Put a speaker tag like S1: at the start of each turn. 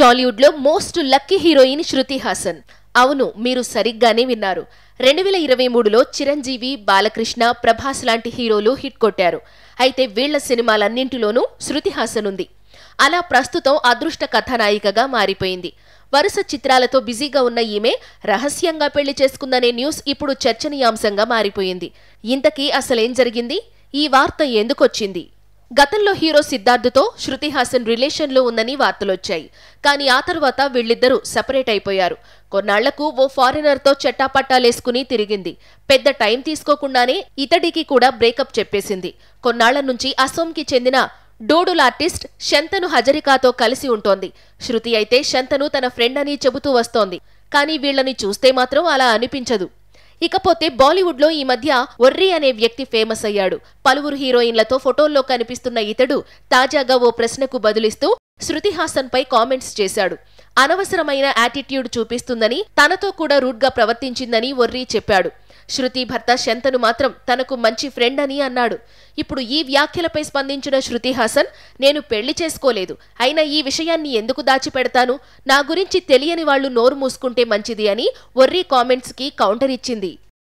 S1: టాలీవుడ్లో most lucky heroine Shruti Haasan అవును మీరు సరిగ్గానే విన్నారు రెండు వేల ఇరవై మూడులో చిరంజీవి బాలకృష్ణ ప్రభాస్ లాంటి హీరోలు హిట్ కొట్టారు అయితే వీళ్ల సినిమాలన్నింటిలోనూ శృతి హాసన్ ఉంది అలా ప్రస్తుతం అదృష్ట కథానాయికగా మారిపోయింది వరుస చిత్రాలతో బిజీగా ఉన్న ఈమె రహస్యంగా పెళ్లి చేసుకుందనే న్యూస్ ఇప్పుడు చర్చనీయాంశంగా మారిపోయింది ఇంతకీ అసలేం జరిగింది ఈ వార్త ఎందుకొచ్చింది గతంలో హీరో సిద్ధార్థతో శృతి హాసన్ రిలేషన్లో ఉందని వార్తలొచ్చాయి కానీ ఆ తర్వాత వీళ్ళిద్దరూ సెపరేట్ అయిపోయారు కొన్నాళ్లకు ఓ ఫారినర్తో చెట్టాపట్టాలేసుకుని తిరిగింది పెద్ద టైం తీసుకోకుండానే ఇతడికి కూడా బ్రేకప్ చెప్పేసింది కొన్నాళ్ల నుంచి అసోంకి చెందిన డోడుల్ ఆర్టిస్ట్ శంతను హజరికాతో కలిసి ఉంటోంది శృతి అయితే శంతను తన ఫ్రెండ్ అని చెబుతూ వస్తోంది కానీ వీళ్లని చూస్తే మాత్రం అలా అనిపించదు ఇకపోతే బాలీవుడ్ లో ఈ మధ్య వర్రి అనే వ్యక్తి ఫేమస్ అయ్యాడు పలువురు హీరోయిన్లతో ఫోటోల్లో కనిపిస్తున్న ఇతడు తాజాగా ఓ ప్రశ్నకు బదులిస్తూ శృతి హాసన్ పై కామెంట్స్ చేశాడు అనవసరమైన యాటిట్యూడ్ చూపిస్తుందని తనతో కూడా రూడ్గా ప్రవర్తించిందని ఒర్రీ చెప్పాడు శృతి భర్త శంతను మాత్రం తనకు మంచి ఫ్రెండ్ అని అన్నాడు ఇప్పుడు ఈ వ్యాఖ్యలపై స్పందించిన శృతి హాసన్ నేను పెళ్లి చేసుకోలేదు అయినా ఈ విషయాన్ని ఎందుకు దాచిపెడతాను నా గురించి తెలియని వాళ్ళు నోరు మూసుకుంటే మంచిది అని ఒర్రీ కామెంట్స్కి కౌంటర్ ఇచ్చింది